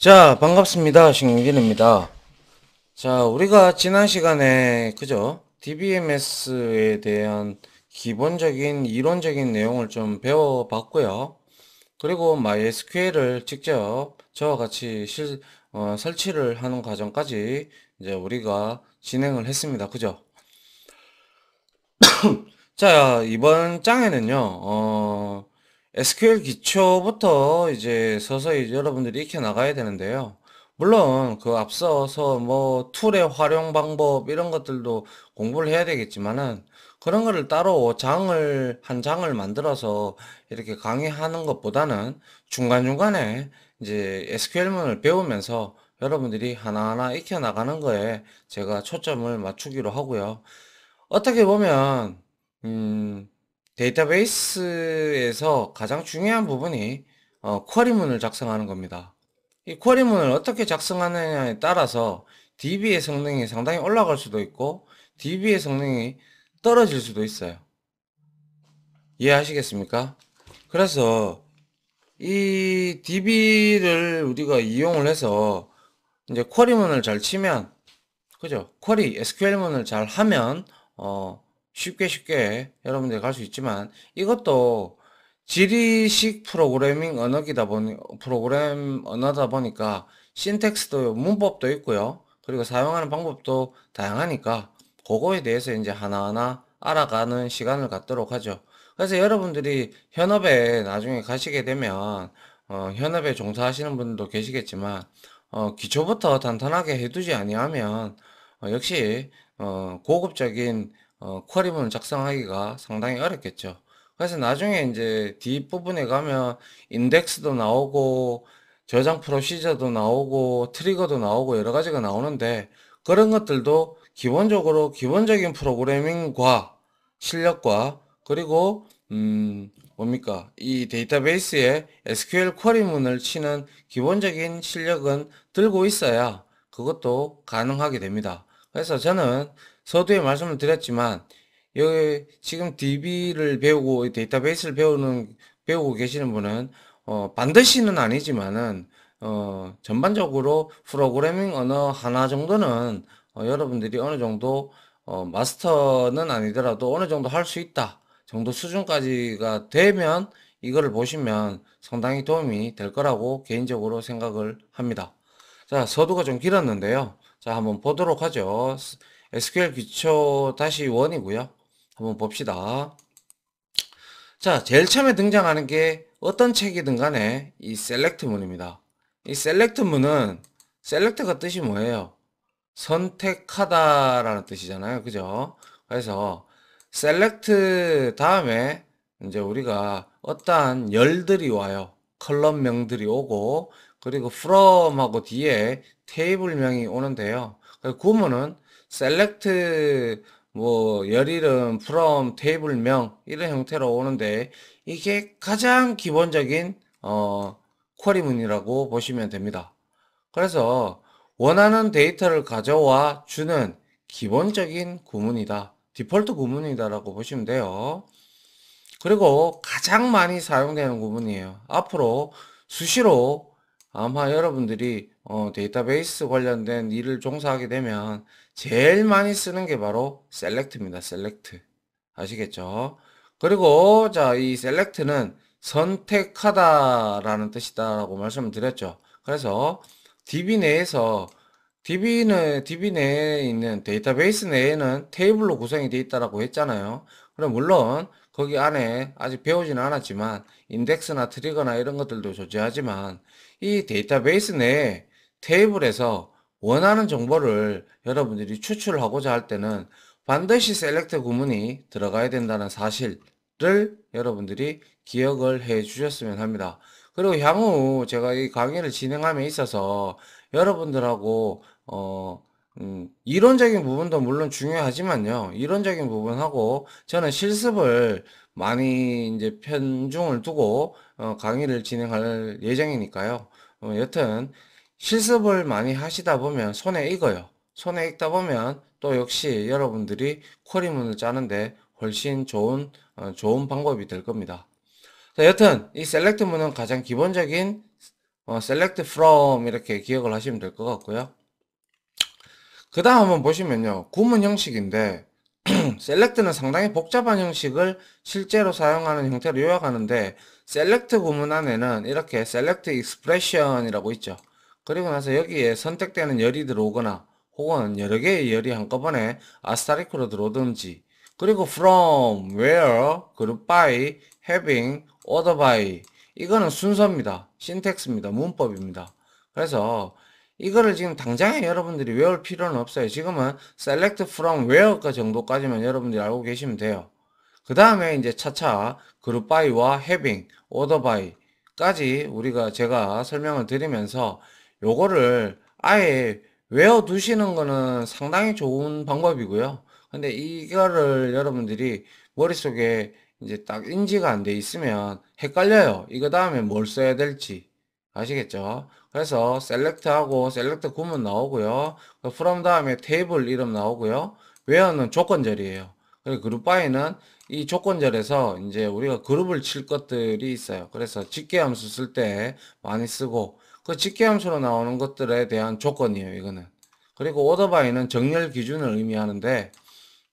자, 반갑습니다. 신경진입니다. 자, 우리가 지난 시간에, 그죠? DBMS에 대한 기본적인 이론적인 내용을 좀 배워봤고요. 그리고 MySQL을 직접 저와 같이 실, 어, 설치를 하는 과정까지 이제 우리가 진행을 했습니다. 그죠? 자, 이번 장에는요, 어, SQL 기초부터 이제 서서히 여러분들이 익혀 나가야 되는데요. 물론 그 앞서서 뭐 툴의 활용 방법 이런 것들도 공부를 해야 되겠지만은 그런 거를 따로 장을 한 장을 만들어서 이렇게 강의하는 것보다는 중간중간에 이제 SQL문을 배우면서 여러분들이 하나하나 익혀 나가는 거에 제가 초점을 맞추기로 하고요. 어떻게 보면 음 데이터베이스에서 가장 중요한 부분이 어, 쿼리문을 작성하는 겁니다. 이 쿼리문을 어떻게 작성하느냐에 따라서 DB의 성능이 상당히 올라갈 수도 있고 DB의 성능이 떨어질 수도 있어요. 이해하시겠습니까? 그래서 이 DB를 우리가 이용을 해서 이제 쿼리문을 잘 치면 그죠? 쿼리 SQL문을 잘 하면 어 쉽게 쉽게 여러분들이 갈 수 있지만 이것도 지리식 프로그래밍 언어이다 보니 프로그램 언어다 보니까 신텍스도 문법도 있고요. 그리고 사용하는 방법도 다양하니까 그거에 대해서 이제 하나하나 알아가는 시간을 갖도록 하죠. 그래서 여러분들이 현업에 나중에 가시게 되면 어, 현업에 종사하시는 분도 계시겠지만 어, 기초부터 단단하게 해두지 아니하면 어, 역시 어, 고급적인 어, 쿼리문 작성하기가 상당히 어렵겠죠. 그래서 나중에 이제 뒷부분에 가면 인덱스도 나오고 저장 프로시저도 나오고 트리거도 나오고 여러 가지가 나오는데 그런 것들도 기본적으로 기본적인 프로그래밍과 실력과 그리고 음 뭡니까 이 데이터베이스에 SQL 쿼리문을 치는 기본적인 실력은 들고 있어야 그것도 가능하게 됩니다. 그래서 저는 서두에 말씀을 드렸지만 여기 지금 DB를 배우고 데이터베이스를 배우는 배우고 계시는 분은 어, 반드시는 아니지만은 어, 전반적으로 프로그래밍 언어 하나 정도는 어, 여러분들이 어느 정도 어, 마스터는 아니더라도 어느 정도 할 수 있다 정도 수준까지가 되면 이거를 보시면 상당히 도움이 될 거라고 개인적으로 생각을 합니다. 자, 서두가 좀 길었는데요. 자, 한번 보도록 하죠. SQL 기초 다시 원이고요. 한번 봅시다. 자, 제일 처음에 등장하는 게 어떤 책이든 간에 이 셀렉트 문입니다. 이 셀렉트 문은 셀렉트가 뜻이 뭐예요? 선택하다라는 뜻이잖아요. 그죠? 그래서 셀렉트 다음에 이제 우리가 어떠한 열들이 와요. 컬럼명들이 오고 그리고 from하고 뒤에 테이블명이 오는데요. 그 구문은 셀렉트 뭐 열 이름, from 테이블명 이런 형태로 오는데 이게 가장 기본적인 어 쿼리문이라고 보시면 됩니다. 그래서 원하는 데이터를 가져와 주는 기본적인 구문이다. 디폴트 구문이다라고 보시면 돼요. 그리고 가장 많이 사용되는 구문이에요. 앞으로 수시로 아마 여러분들이 어, 데이터베이스 관련된 일을 종사하게 되면 제일 많이 쓰는 게 바로 셀렉트입니다. 셀렉트. 아시겠죠? 그리고 자, 이 셀렉트는 선택하다라는 뜻이다라고 말씀드렸죠. 을 그래서 DB 내에서 DB는 DB 내에 있는 데이터베이스 내에는 테이블로 구성이 되어 있다라고 했잖아요. 그럼 물론 거기 안에 아직 배우지는 않았지만 인덱스나 트리거나 이런 것들도 존재하지만 이 데이터베이스 내에 테이블에서 원하는 정보를 여러분들이 추출하고자 할 때는 반드시 셀렉트 구문이 들어가야 된다는 사실을 여러분들이 기억을 해 주셨으면 합니다. 그리고 향후 제가 이 강의를 진행함에 있어서 여러분들하고 어 음, 이론적인 부분도 물론 중요하지만요. 이론적인 부분하고 저는 실습을 많이 이제 편중을 두고 어, 강의를 진행할 예정이니까요. 어, 여튼 실습을 많이 하시다 보면 손에 익어요. 손에 익다 보면 또 역시 여러분들이 쿼리문을 짜는데 훨씬 좋은 어, 좋은 방법이 될 겁니다. 자, 여튼 이 셀렉트 문은 가장 기본적인 어, 셀렉트 l e from 이렇게 기억을 하시면 될 것 같고요. 그 다음은 보시면요. 구문 형식인데 셀렉트는 상당히 복잡한 형식을 실제로 사용하는 형태로 요약하는데 셀렉트 구문 안에는 이렇게 셀렉트 익스프레션이라고 있죠. 그리고 나서 여기에 선택되는 열이 들어오거나 혹은 여러 개의 열이 한꺼번에 아스타리크로 들어오든지 그리고 from, where, group by, having, order by 이거는 순서입니다. 신텍스입니다. 문법입니다. 그래서 이거를 지금 당장에 여러분들이 외울 필요는 없어요. 지금은 select from w h e r e 정도까지만 여러분들이 알고 계시면 돼요. 그 다음에 이제 차차 그룹 바이와 having, order by까지 우리가 제가 설명을 드리면서 요거를 아예 외워두시는 거는 상당히 좋은 방법이고요. 근데 이거를 여러분들이 머릿속에 이제 딱 인지가 안 돼 있으면 헷갈려요. 이거 다음에 뭘 써야 될지. 아시겠죠? 그래서 셀렉트하고 셀렉트 구문 나오고요. 프롬 그 다음에 테이블 이름 나오고요. w h e r 는 조건절이에요. 그리고 그룹 바이는 이 조건절에서 이제 우리가 그룹을 칠 것들이 있어요. 그래서 직계함수 쓸 때 많이 쓰고 그 직계함수로 나오는 것들에 대한 조건이에요. 이거는. 그리고 오더 바이는 정렬 기준을 의미하는데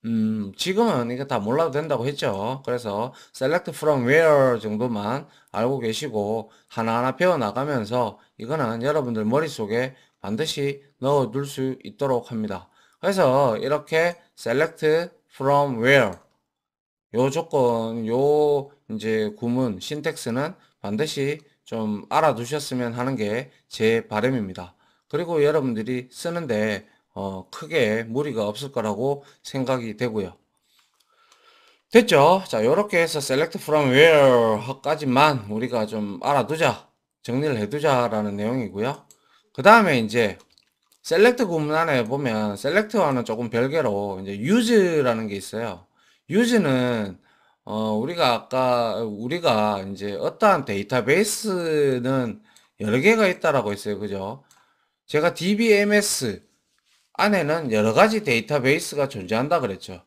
음, 지금은 이거 다 몰라도 된다고 했죠. 그래서 select from where 정도만 알고 계시고 하나하나 배워나가면서 이거는 여러분들 머릿속에 반드시 넣어둘 수 있도록 합니다. 그래서 이렇게 select from where 요 조건, 요 이제 구문, 신텍스는 반드시 좀 알아두셨으면 하는 게 제 바람입니다. 그리고 여러분들이 쓰는데 어, 크게 무리가 없을 거라고 생각이 되고요. 됐죠? 자, 요렇게 해서 select from where까지만 우리가 좀 알아두자. 정리를 해두자라는 내용이고요. 그 다음에 이제 select 구문 안에 보면 select와는 조금 별개로 이제 use라는 게 있어요. use는 어, 우리가 아까 우리가 이제 어떠한 데이터베이스는 여러 개가 있다라고 했어요. 그죠? 제가 DBMS 안에는 여러 가지 데이터베이스가 존재한다 그랬죠.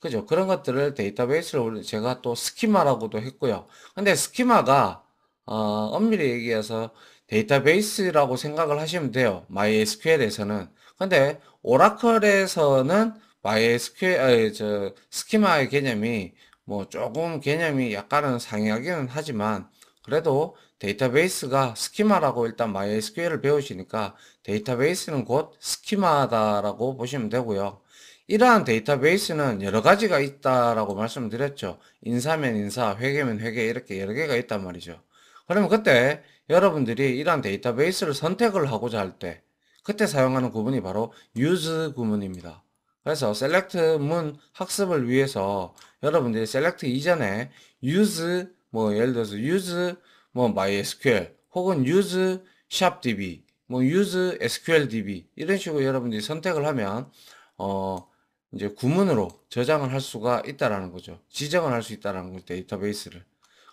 그죠? 그런 것들을 데이터베이스를 제가 또 스키마라고도 했고요. 근데 스키마가 어, 엄밀히 얘기해서 데이터베이스라고 생각을 하시면 돼요. MySQL에서는. 근데 오라클에서는 MySQL 아니, 저 스키마의 개념이 뭐 조금 개념이 약간은 상이하기는 하지만 그래도 데이터베이스가 스키마라고 일단 MySQL을 배우시니까 데이터베이스는 곧 스키마다라고 보시면 되고요. 이러한 데이터베이스는 여러 가지가 있다라고 말씀드렸죠. 인사면 인사, 회계면 회계 이렇게 여러 개가 있단 말이죠. 그러면 그때 여러분들이 이러한 데이터베이스를 선택을 하고자 할 때 그때 사용하는 구문이 바로 use 구문입니다. 그래서 select 문 학습을 위해서 여러분들이 select 이전에 use 뭐 예를 들어서 use 뭐 MySQL 혹은 use SharpDB, 뭐 use SQLDB 이런 식으로 여러분들이 선택을 하면 어 이제 구문으로 저장을 할 수가 있다라는 거죠. 지정을 할 수 있다라는 거 데이터베이스를.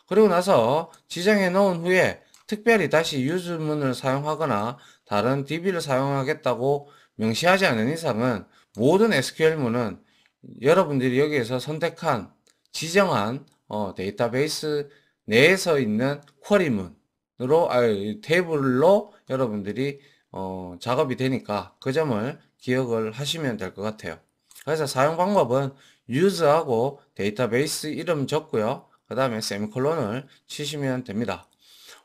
그리고 나서 지정해 놓은 후에 특별히 다시 유즈문을 사용하거나 다른 DB를 사용하겠다고 명시하지 않은 이상은 모든 SQL문은 여러분들이 여기에서 선택한 지정한 어, 데이터베이스 내에서 있는 쿼리문으로 아, 테이블로 여러분들이 어, 작업이 되니까 그 점을 기억을 하시면 될 것 같아요. 그래서 사용 방법은 유 s 하고 데이터베이스 이름 적고요. 그 다음에 세미콜론을 치시면 됩니다.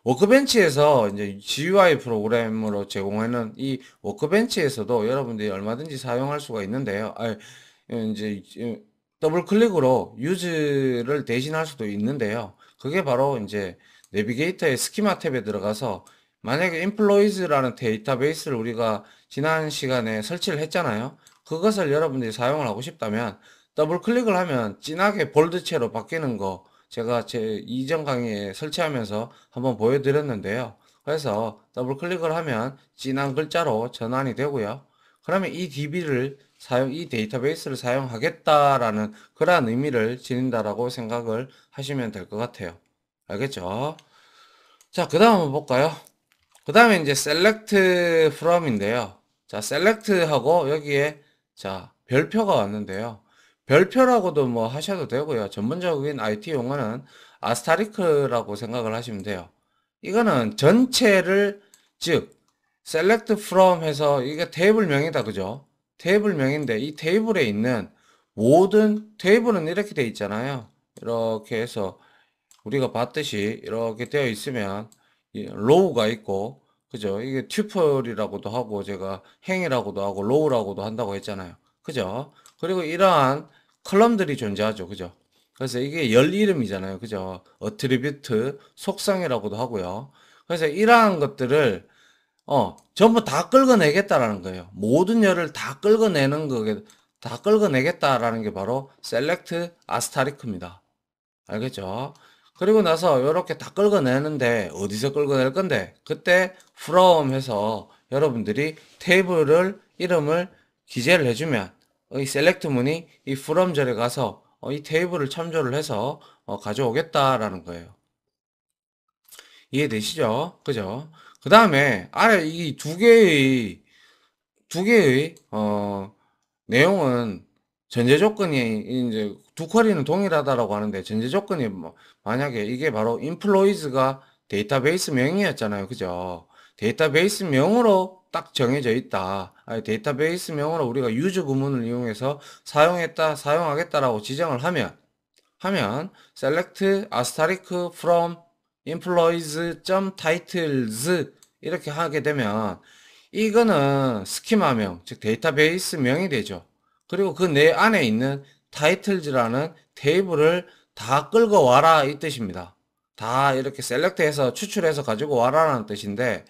워크벤치에서 이제 GUI 프로그램으로 제공하는 이 워크벤치에서도 여러분들이 얼마든지 사용할 수가 있는데요. 아, 이제 더블 클릭으로 유즈를 대신할 수도 있는데요. 그게 바로 이제 내비게이터의 스키마 탭에 들어가서 만약에 인플로이즈라는 데이터베이스를 우리가 지난 시간에 설치를 했잖아요. 그것을 여러분들이 사용을 하고 싶다면 더블 클릭을 하면 진하게 볼드체로 바뀌는 거 제가 제 이전 강의에 설치하면서 한번 보여드렸는데요. 그래서 더블 클릭을 하면 진한 글자로 전환이 되고요. 그러면 이 DB를 사용, 이 데이터베이스를 사용하겠다라는 그러한 의미를 지닌다라고 생각을 하시면 될 것 같아요. 알겠죠? 자, 그 다음 한번 볼까요? 그 다음에 이제 select from인데요. 자, select하고 여기에 자, 별표가 왔는데요. 별표라고도 뭐 하셔도 되고요. 전문적인 IT 용어는 아스타리크라고 생각을 하시면 돼요. 이거는 전체를 즉 select from 해서 이게 테이블명이다 그죠? 테이블명인데 이 테이블에 있는 모든 테이블은 이렇게 돼 있잖아요. 이렇게 해서 우리가 봤듯이 이렇게 되어 있으면 로우가 있고 그죠? 이게 튜플이라고도 하고 제가 행이라고도 하고 로우라고도 한다고 했잖아요. 그죠? 그리고 이러한 컬럼들이 존재하죠. 그죠? 그래서 이게 열 이름이잖아요. 그죠? 어트리뷰트, 속성이라고도 하고요. 그래서 이러한 것들을 어, 전부 다 끌어내겠다라는 거예요. 모든 열을 다 끌어내는 거게, 다 끌어내겠다라는 게 바로 셀렉트 아스타리크입니다. 알겠죠? 그리고 나서 이렇게 다 끌어내는데 어디서 끌어낼 건데 그때 from 해서 여러분들이 테이블을 이름을 기재를 해주면 이 셀렉트 문이 이 from 절에 가서 어, 이 테이블을 참조를 해서 어, 가져오겠다라는 거예요. 이해되시죠? 그죠? 그 다음에 아래 이 두 개의 두 개의 어 내용은 전제 조건이 이제 두 쿼리는 동일하다라고 하는데 전제 조건이 뭐 만약에 이게 바로 인플로이즈가 데이터베이스 명이었잖아요. 그죠? 데이터베이스 명으로 딱 정해져 있다. 아니, 데이터베이스 명으로 우리가 유저 구문을 이용해서 사용했다, 사용하겠다라고 지정을 하면 하면 select asterisk from employees.titles 이렇게 하게 되면 이거는 스키마명, 즉 데이터베이스명이 되죠. 그리고 그 내 안에 있는 titles라는 테이블을 다 끌고 와라 이 뜻입니다. 다 이렇게 셀렉트해서 추출해서 가지고 와라라는 뜻인데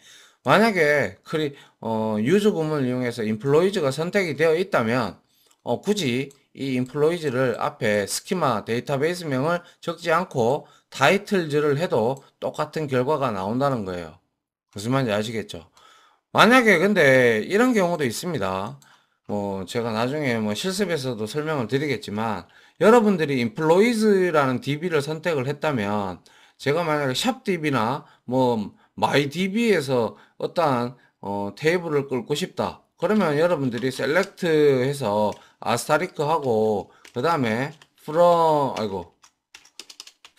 만약에 크리 어유저 구문을 이용해서 employees가 선택이 되어 있다면 어 굳이 이 employees를 앞에 스키마 데이터베이스명을 적지 않고 타이틀즈를 해도 똑같은 결과가 나온다는 거예요. 무슨 말인지 아시겠죠? 만약에 근데 이런 경우도 있습니다. 뭐 제가 나중에 뭐 실습에서도 설명을 드리겠지만 여러분들이 인플로이즈라는 DB를 선택을 했다면 제가 만약에 샵 DB나 뭐 마이 DB에서 어떠한 어, 테이블을 끌고 싶다. 그러면 여러분들이 셀렉트해서 아스타리크하고 그 다음에 프로 아이고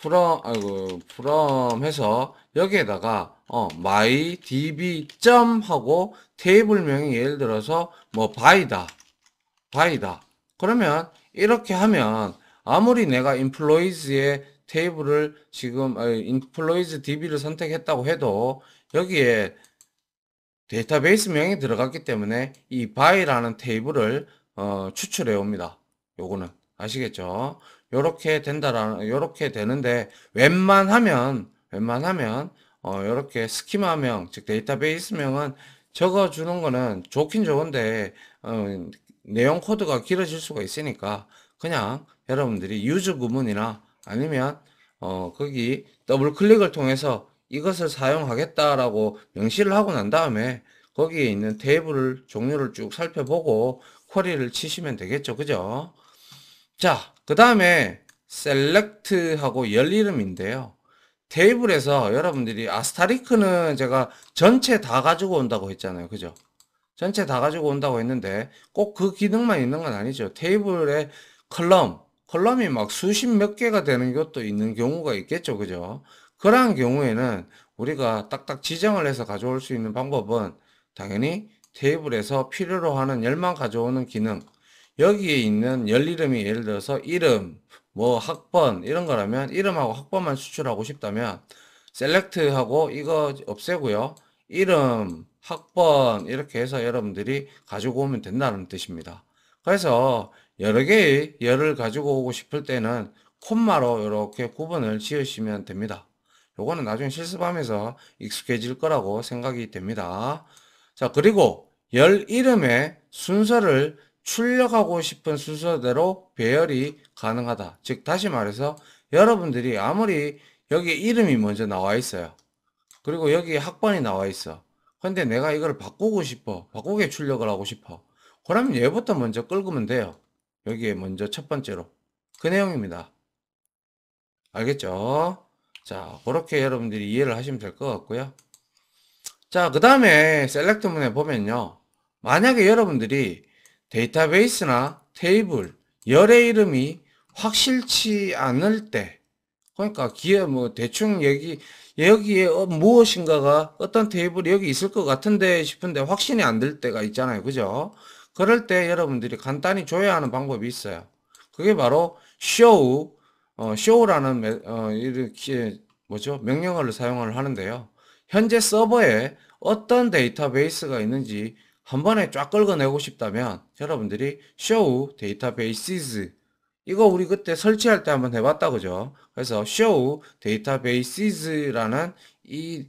from 아이고 from 해서 여기에다가 어 my db 점 하고 테이블명이 예를 들어서 뭐 by다 by다 그러면 이렇게 하면 아무리 내가 employees의 테이블을 지금 아, employees db를 선택했다고 해도 여기에 데이터베이스 명이 들어갔기 때문에 이 by라는 테이블을 어, 추출해 옵니다. 요거는 아시겠죠? 요렇게 된다라는 요렇게 되는데 웬만하면 웬만하면 어 요렇게 스키마명 즉 데이터베이스명은 적어 주는 거는 좋긴 좋은데 어 내용 코드가 길어질 수가 있으니까 그냥 여러분들이 유즈 구문이나 아니면 어 거기 더블 클릭을 통해서 이것을 사용하겠다라고 명시를 하고 난 다음에 거기에 있는 테이블을 종류를 쭉 살펴보고 쿼리를 치시면 되겠죠. 그죠? 자, 그 다음에 셀렉트하고열 이름인데요. 테이블에서 여러분들이 아스타리크는 제가 전체 다 가지고 온다고 했잖아요. 그죠? 전체 다 가지고 온다고 했는데 꼭 그 기능만 있는 건 아니죠. 테이블에 컬럼, 컬럼이 막 수십 몇 개가 되는 것도 있는 경우가 있겠죠. 그죠? 그러한 경우에는 우리가 딱딱 지정을 해서 가져올 수 있는 방법은 당연히 테이블에서 필요로 하는 열만 가져오는 기능 여기에 있는 열 이름이 예를 들어서 이름, 뭐 학번 이런 거라면 이름하고 학번만 추출하고 싶다면 셀렉트하고 이거 없애고요. 이름, 학번 이렇게 해서 여러분들이 가지고 오면 된다는 뜻입니다. 그래서 여러 개의 열을 가지고 오고 싶을 때는 콤마로 이렇게 구분을 지으시면 됩니다. 요거는 나중에 실습하면서 익숙해질 거라고 생각이 됩니다. 자, 그리고 열 이름의 순서를 출력하고 싶은 순서대로 배열이 가능하다. 즉 다시 말해서 여러분들이 아무리 여기 이름이 먼저 나와 있어요. 그리고 여기 학번이 나와 있어. 근데 내가 이걸 바꾸고 싶어. 바꾸게 출력을 하고 싶어. 그러면 얘부터 먼저 끌으면 돼요. 여기에 먼저 첫 번째로. 그 내용입니다. 알겠죠? 자, 그렇게 여러분들이 이해를 하시면 될 것 같고요. 자, 그 다음에 셀렉트문에 보면요. 만약에 여러분들이 데이터베이스나 테이블, 열의 이름이 확실치 않을 때, 그러니까 기에 뭐 대충 여기, 여기에 어, 무엇인가가 어떤 테이블이 여기 있을 것 같은데 싶은데 확신이 안 될 때가 있잖아요. 그죠? 그럴 때 여러분들이 간단히 조회 하는 방법이 있어요. 그게 바로 show, 어, show라는 매, 어, 이렇게 뭐죠? 명령어를 사용을 하는데요. 현재 서버에 어떤 데이터베이스가 있는지 한 번에 쫙 긁어내고 싶다면 여러분들이 show databases 이거 우리 그때 설치할 때 한번 해봤다 그죠? 그래서 show databases라는 이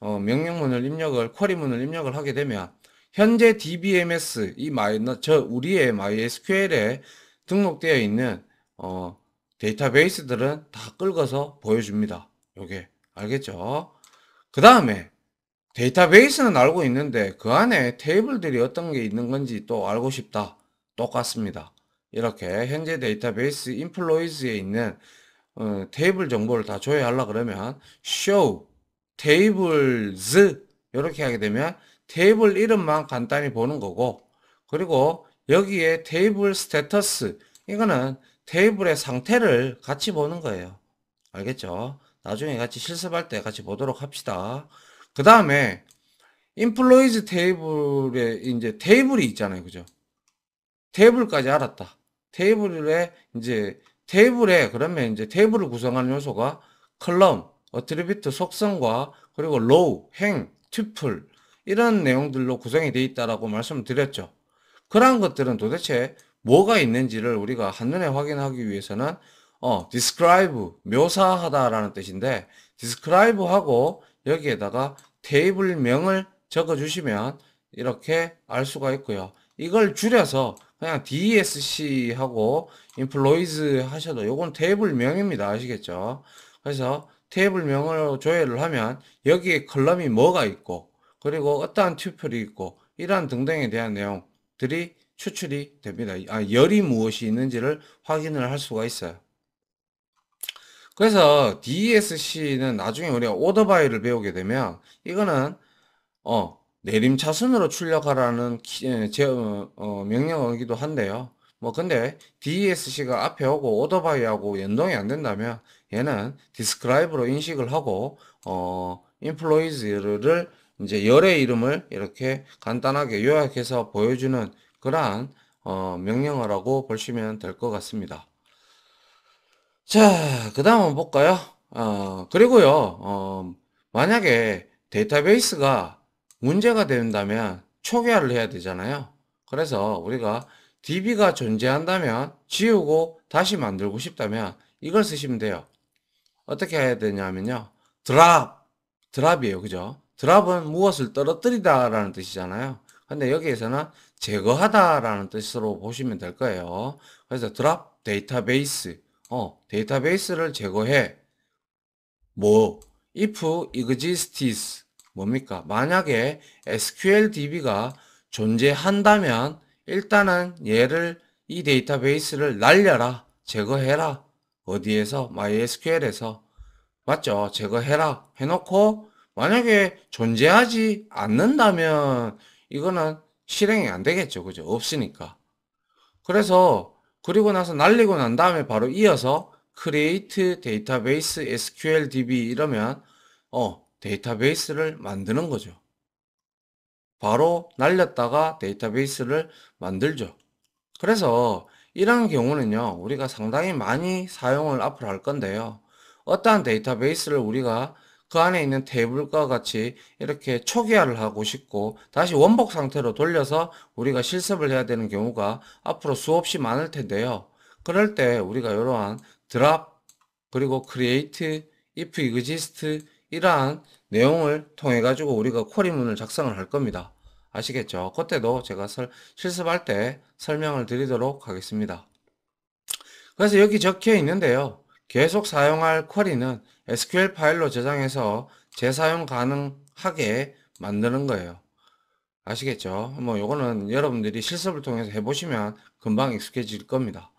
어, 명령문을 입력을 쿼리문을 입력을 하게 되면 현재 DBMS 이 마이 저 우리의 MySQL에 등록되어 있는 어, 데이터베이스들은 다 긁어서 보여줍니다. 요게 알겠죠? 그 다음에 데이터베이스는 알고 있는데 그 안에 테이블들이 어떤 게 있는 건지 또 알고 싶다. 똑같습니다. 이렇게 현재 데이터베이스 인플로이즈에 있는 어, 테이블 정보를 다 조회하려 그러면 show tables 이렇게 하게 되면 테이블 이름만 간단히 보는 거고 그리고 여기에 테이블 스테터스 이거는 테이블의 상태를 같이 보는 거예요. 알겠죠? 나중에 같이 실습할 때 같이 보도록 합시다. 그 다음에 인플로이즈 테이블에 이제 테이블이 있잖아요. 그죠? 테이블까지 알았다. 테이블에 이제 테이블에 그러면 이제 테이블을 구성하는 요소가 컬럼, 어트리뷰트 속성과 그리고 로우, 행, 튜플 이런 내용들로 구성이 되어 있다라고 말씀드렸죠. 그러한 것들은 도대체 뭐가 있는지를 우리가 한눈에 확인하기 위해서는 어, describe 묘사하다라는 뜻인데 describe하고 여기에다가 테이블명을 적어주시면 이렇게 알 수가 있고요. 이걸 줄여서 그냥 DESC 하고 employees 하셔도 요건 테이블명입니다. 아시겠죠? 그래서 테이블명을 조회를 하면 여기에 컬럼이 뭐가 있고 그리고 어떠한 튜플이 있고 이러한 등등에 대한 내용들이 추출이 됩니다. 아, 열이 무엇이 있는지를 확인을 할 수가 있어요. 그래서 DESC는 나중에 우리가 오더바이를 배우게 되면 이거는 어 내림차순으로 출력하라는 키, 예, 제, 어, 어 명령어기도 한데요. 뭐 근데 DESC가 앞에 오고 오더바이하고 연동이 안 된다면 얘는 디스크라이브로 인식을 하고 어 인플로이즈를 이제 열의 이름을 이렇게 간단하게 요약해서 보여주는 그러한 어 명령어라고 보시면 될 것 같습니다. 자, 그 다음 한번 볼까요? 어, 그리고요, 어, 만약에 데이터베이스가 문제가 된다면 초기화를 해야 되잖아요. 그래서 우리가 DB가 존재한다면 지우고 다시 만들고 싶다면 이걸 쓰시면 돼요. 어떻게 해야 되냐면요. 드랍. 드랍이에요. 그죠? 드랍은 무엇을 떨어뜨리다 라는 뜻이잖아요. 근데 여기에서는 제거하다 라는 뜻으로 보시면 될 거예요. 그래서 드랍 데이터베이스. 어, 데이터베이스를 제거해. 뭐, if exists. 뭡니까? 만약에 SQL DB가 존재한다면 일단은 얘를 이 데이터베이스를 날려라. 제거해라. 어디에서? MySQL에서. 맞죠? 제거해라. 해놓고 만약에 존재하지 않는다면 이거는 실행이 안 되겠죠. 그죠? 없으니까. 그래서 그리고 나서 날리고 난 다음에 바로 이어서 create database SQL DB 이러면 어 데이터베이스를 만드는 거죠. 바로 날렸다가 데이터베이스를 만들죠. 그래서 이런 경우는요 우리가 상당히 많이 사용을 앞으로 할 건데요. 어떠한 데이터베이스를 우리가 그 안에 있는 테이블과 같이 이렇게 초기화를 하고 싶고 다시 원복 상태로 돌려서 우리가 실습을 해야 되는 경우가 앞으로 수없이 많을 텐데요. 그럴 때 우리가 이러한 드랍 그리고 크리에이트 if exist 이러한 내용을 통해 가지고 우리가 쿼리문을 작성을 할 겁니다. 아시겠죠? 그때도 제가 설, 실습할 때 설명을 드리도록 하겠습니다. 그래서 여기 적혀 있는데요. 계속 사용할 쿼리는 SQL 파일로 저장해서 재사용 가능하게 만드는 거예요. 아시겠죠? 뭐 요거는 여러분들이 실습을 통해서 해보시면 금방 익숙해질 겁니다.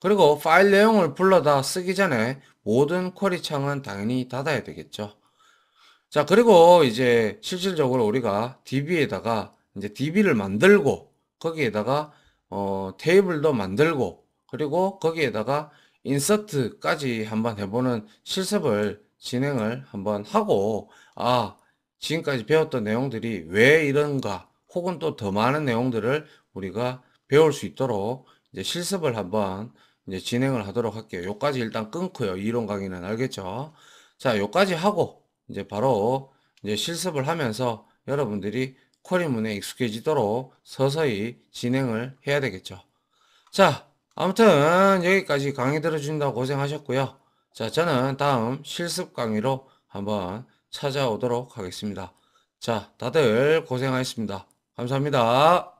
그리고 파일 내용을 불러다 쓰기 전에 모든 쿼리 창은 당연히 닫아야 되겠죠. 자, 그리고 이제 실질적으로 우리가 DB에다가 이제 DB를 만들고 거기에다가 어, 테이블도 만들고 그리고 거기에다가 인서트까지 한번 해보는 실습을 진행을 한번 하고 아 지금까지 배웠던 내용들이 왜 이런가 혹은 또 더 많은 내용들을 우리가 배울 수 있도록 이제 실습을 한번 이제 진행을 하도록 할게요. 요까지 일단 끊고요. 이론 강의는 알겠죠? 자, 요까지 하고 이제 바로 이제 실습을 하면서 여러분들이 쿼리문에 익숙해지도록 서서히 진행을 해야 되겠죠. 자, 아무튼 여기까지 강의 들어주신다고 고생하셨고요. 자, 저는 다음 실습 강의로 한번 찾아오도록 하겠습니다. 자, 다들 고생하셨습니다. 감사합니다.